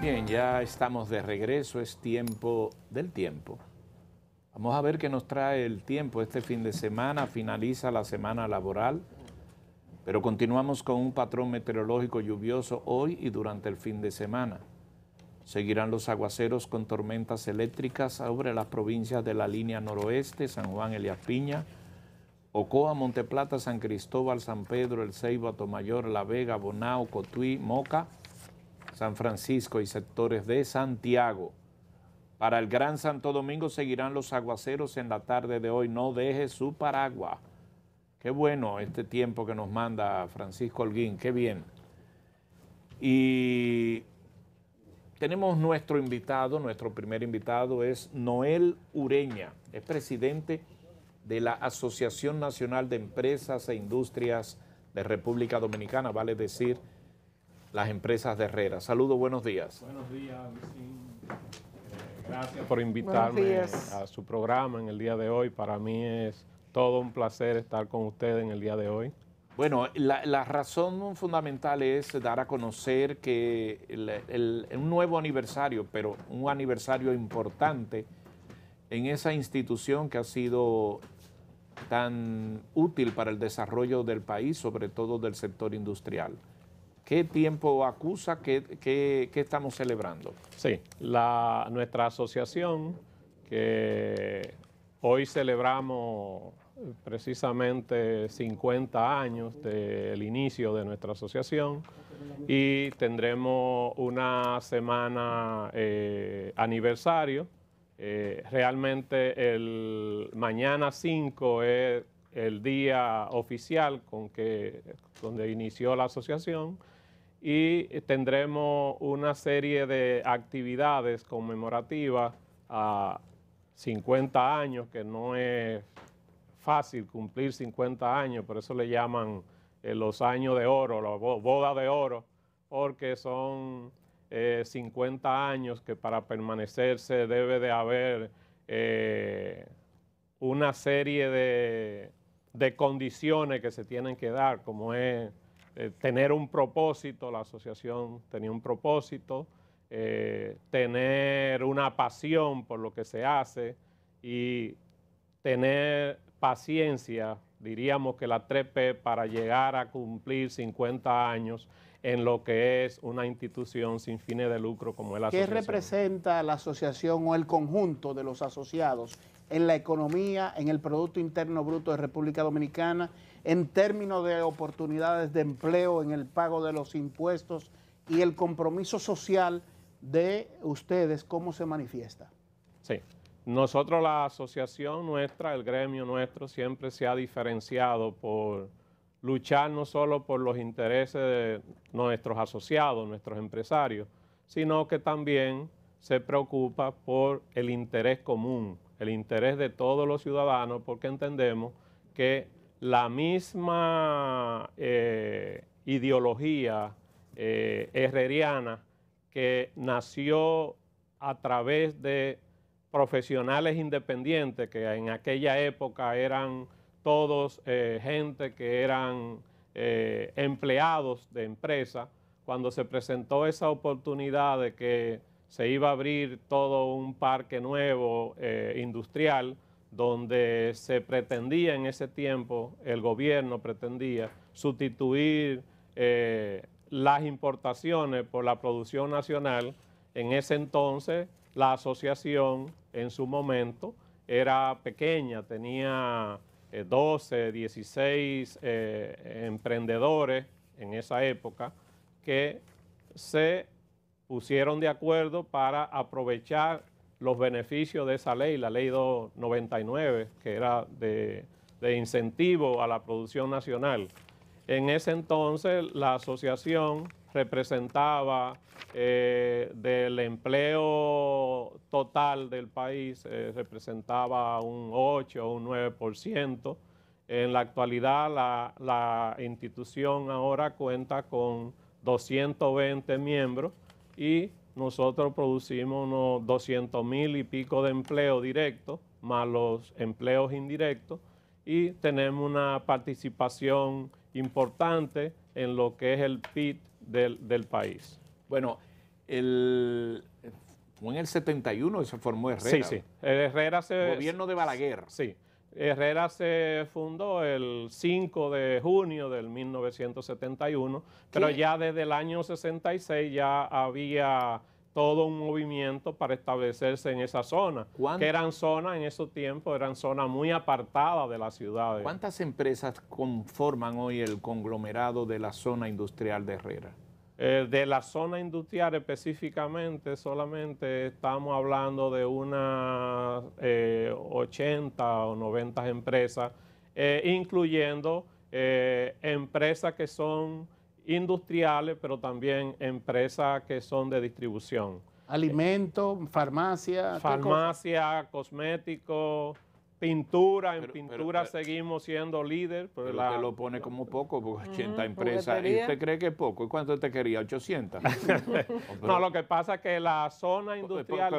Bien, ya estamos de regreso, es tiempo del tiempo. Vamos a ver qué nos trae el tiempo este fin de semana, finaliza la semana laboral, pero continuamos con un patrón meteorológico lluvioso hoy y durante el fin de semana. Seguirán los aguaceros con tormentas eléctricas sobre las provincias de la línea noroeste, San Juan Elías, Piña, Ocoa, Monteplata, San Cristóbal, San Pedro, El Ceibo, Atomayor, La Vega, Bonao, Cotuí, Moca, San Francisco y sectores de Santiago. Para el Gran Santo Domingo seguirán los aguaceros en la tarde de hoy. No deje su paraguas. Qué bueno este tiempo que nos manda Francisco Holguín, qué bien. Y tenemos nuestro invitado, nuestro primer invitado es Noel Ureña, es presidente de la Asociación Nacional de Empresas e Industrias de República Dominicana, vale decir, las empresas de Herrera. Saludos, buenos días. Buenos días, eh, Gracias por invitarme a su programa en el día de hoy. Para mí es todo un placer estar con ustedes en el día de hoy. Bueno, la, razón fundamental es dar a conocer que un nuevo aniversario, pero un aniversario importante en esa institución que ha sido tan útil para el desarrollo del país, sobre todo del sector industrial. ¿Qué tiempo acusa? ¿Qué, estamos celebrando? Sí, la, nuestra asociación, que hoy celebramos precisamente 50 años del inicio de nuestra asociación y tendremos una semana eh, aniversario. Eh, realmente el mañana 5 es el día oficial con que, donde inició la asociación y tendremos una serie de actividades conmemorativas a 50 años, que no es fácil cumplir 50 años, por eso le llaman eh, los años de oro, la boda de oro, porque son 50 eh, años que para permanecerse debe de haber eh, una serie de, de, condiciones que se tienen que dar, como es tener un propósito, la asociación tenía un propósito, tener una pasión por lo que se hace y tener paciencia, diríamos que la trepe para llegar a cumplir 50 años en lo que es una institución sin fines de lucro como es la ¿Qué representa la asociación o el conjunto de los asociados en la economía, en el Producto Interno Bruto de República Dominicana, en términos de oportunidades de empleo, en el pago de los impuestos y el compromiso social de ustedes, cómo se manifiesta? Sí. Nosotros, la asociación nuestra, el gremio nuestro, siempre se ha diferenciado por luchar no solo por los intereses de nuestros asociados, nuestros empresarios, sino que también se preocupa por el interés común, el interés de todos los ciudadanos, porque entendemos que la misma eh, ideología eh, herreriana que nació a través de profesionales independientes, que en aquella época eran todos eh, gente que eran eh, empleados de empresa, cuando se presentó esa oportunidad de que se iba a abrir todo un parque nuevo eh, industrial, donde se pretendía en ese tiempo, el gobierno pretendía sustituir las importaciones por la producción nacional, en ese entonces la asociación en su momento era pequeña, tenía 12, eh, 16 eh, emprendedores en esa época que se pusieron de acuerdo para aprovechar los beneficios de esa ley, la ley 299, que era de incentivo a la producción nacional. En ese entonces la asociación representaba eh, del empleo total del país, eh, representaba un 8 o un 9%. En la actualidad la, institución ahora cuenta con 220 miembros y nosotros producimos unos 200 mil y pico de empleo directo, más los empleos indirectos, y tenemos una participación importante en lo que es el pit del, del país? Bueno, fue en el 71 se formó Herrera. Sí, sí. Herrera se... Gobierno de Balaguer. Sí. Herrera se fundó el 5 de junio del 1971, pero ya desde el año 66 ya había todo un movimiento para establecerse en esa zona, que eran zonas en esos tiempos, eran zonas muy apartadas de las ciudades. ¿Cuántas empresas conforman hoy el conglomerado de la zona industrial de Herrera? Eh, de la zona industrial específicamente, solamente estamos hablando de unas 80 eh, o 90 empresas, eh, incluyendo empresas que son industriales, pero también empresas que son de distribución. Alimentos, farmacia. Farmacia, cosméticos, pintura. En pintura seguimos siendo líder. lo pone como poco, porque 80 empresas. ¿Y usted cree que es poco? ¿Y cuánto te quería? ¿800? no, lo que pasa es que la zona industrial...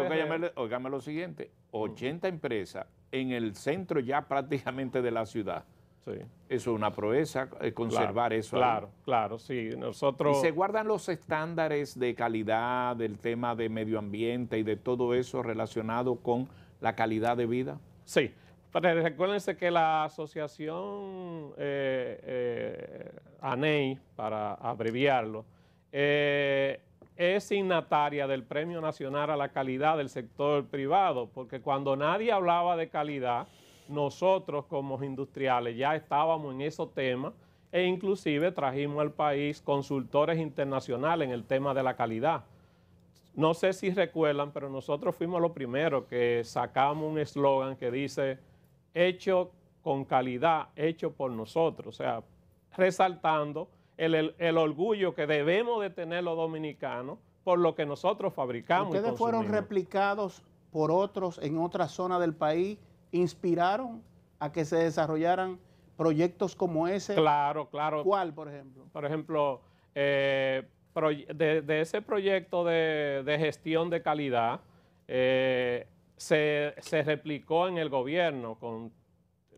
Óigame lo siguiente, 80 empresas en el centro ya prácticamente de la ciudad. Eso es una proeza, eh, conservar eso. Claro, claro, sí. Nosotros... ¿Y se guardan los estándares de calidad, del tema de medio ambiente y de todo eso relacionado con la calidad de vida? Sí. Pero recuérdense que la asociación eh, eh, ANEI, para abreviarlo, es signataria del Premio Nacional a la Calidad del Sector Privado, porque cuando nadie hablaba de calidad, nosotros como industriales ya estábamos en esos temas e inclusive trajimos al país consultores internacionales en el tema de la calidad. No sé si recuerdan, pero nosotros fuimos los primeros que sacamos un eslogan que dice, hecho con calidad, hecho por nosotros, o sea, resaltando el, orgullo que debemos de tener los dominicanos por lo que nosotros fabricamos. Ustedes fueron replicados por otros en otra zona del país inspiraron a que se desarrollaran proyectos como ese? Claro, claro. ¿Cuál, por ejemplo? Por ejemplo, eh, de, ese proyecto de, gestión de calidad, eh, se, se, replicó en el gobierno con,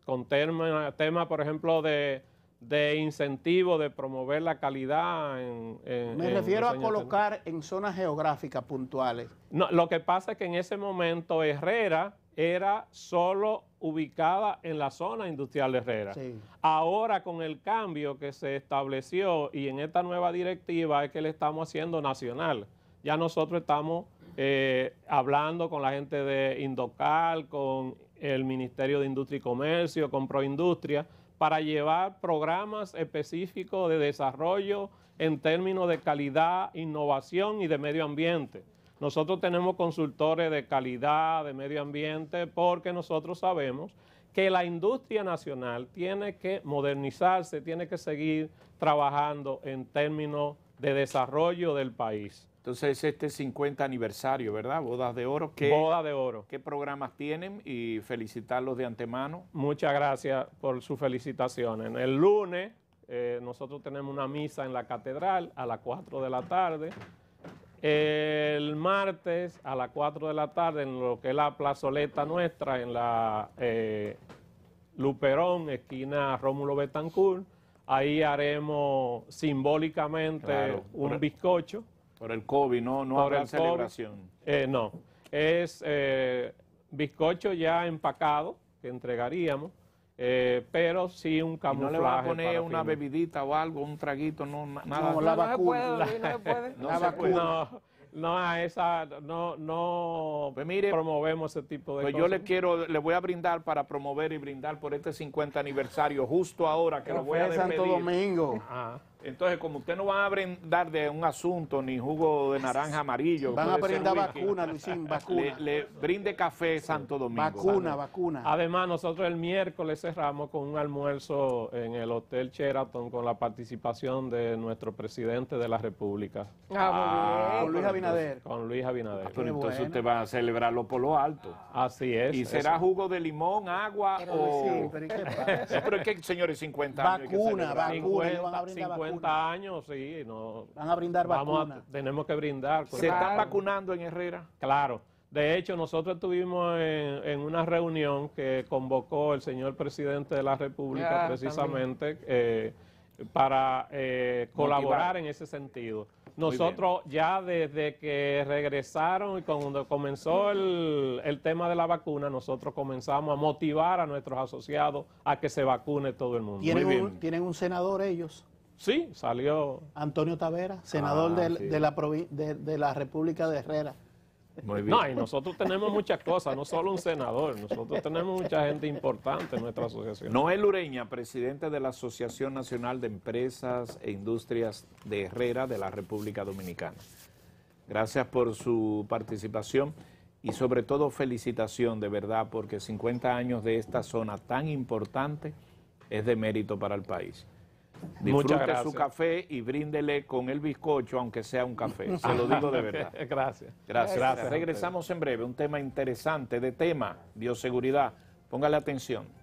con temas, tema, por ejemplo, de de incentivo, de promover la calidad. En, Me refiero a colocar en zonas geográficas puntuales. No, lo que pasa es que en ese momento Herrera era solo ubicada en la zona industrial de Herrera. Ahora con el cambio que se estableció y en esta nueva directiva es que le estamos haciendo nacional. Ya nosotros estamos eh, hablando con la gente de Indocal, con el Ministerio de Industria y Comercio, con Proindustria para llevar programas específicos de desarrollo en términos de calidad, innovación y de medio ambiente. Nosotros tenemos consultores de calidad, de medio ambiente, porque nosotros sabemos que la industria nacional tiene que modernizarse, tiene que seguir trabajando en términos de desarrollo del país. Entonces, este 50 aniversario, ¿verdad? Bodas de Oro. ¿Qué, Boda de Oro. ¿Qué programas tienen? Y felicitarlos de antemano. Muchas gracias por sus felicitaciones. El lunes eh, nosotros tenemos una misa en la catedral a las 4 de la tarde. El martes a las 4 de la tarde en lo que es la plazoleta nuestra, en la eh, Luperón, esquina Rómulo Betancourt. Ahí haremos simbólicamente un bizcocho. Por el COVID, no, no habrá celebración. Eh, no, es eh, bizcocho ya empacado que entregaríamos, eh, pero sí un camuflaje. ¿No le va a poner una bebidita o algo, un traguito? No, nada. No, no no, no, No, esa, no, no pues mire, promovemos ese tipo de pues Yo le quiero, le voy a brindar para promover y brindar por este 50 aniversario justo ahora que lo voy a despedir. Santo Domingo. Ajá. Ah. Entonces, como usted no va a brindar de un asunto ni jugo de naranja amarillo. Van a brindar vacuna, Luisín, vacuna. Le, brinde café Santo Domingo. Vacuna, vacuna. Además, nosotros el miércoles cerramos con un almuerzo en el Hotel Sheraton con la participación de nuestro presidente de la República. Ah, ah con Luis Abinader. Con Luis Abinader. entonces usted va a celebrarlo por lo alto. Así es. ¿Y será jugo de limón, agua pero, o...? Sí, pero, ¿qué es que, señores, 50 años Vacuna, vacuna. van a brindar vacuna años, sí. No, Van a brindar vacunas. tenemos que brindar. Pues. ¿Se están vacunando en Herrera? Claro. De hecho, nosotros estuvimos en, una reunión que convocó el señor presidente de la República ah, precisamente eh, para eh, colaborar en ese sentido. Nosotros ya desde que regresaron y cuando comenzó el, tema de la vacuna, nosotros comenzamos a motivar a nuestros asociados a que se vacune todo el mundo. ¿tienen un senador ellos? Sí, salió. Antonio Tavera, ah, senador de, la la República de Herrera. Muy bien. No, y nosotros tenemos muchas cosas, no solo un senador, nosotros tenemos mucha gente importante en nuestra asociación. Noel Ureña, presidente de la Asociación Nacional de Empresas e Industrias de Herrera de la República Dominicana. Gracias por su participación y sobre todo felicitación de verdad porque 50 años de esta zona tan importante es de mérito para el país. Disfrute su café y bríndele con el bizcocho, aunque sea un café. Se lo digo de verdad. gracias. gracias. Gracias. Regresamos en breve. Un tema interesante de tema, bioseguridad. Póngale atención.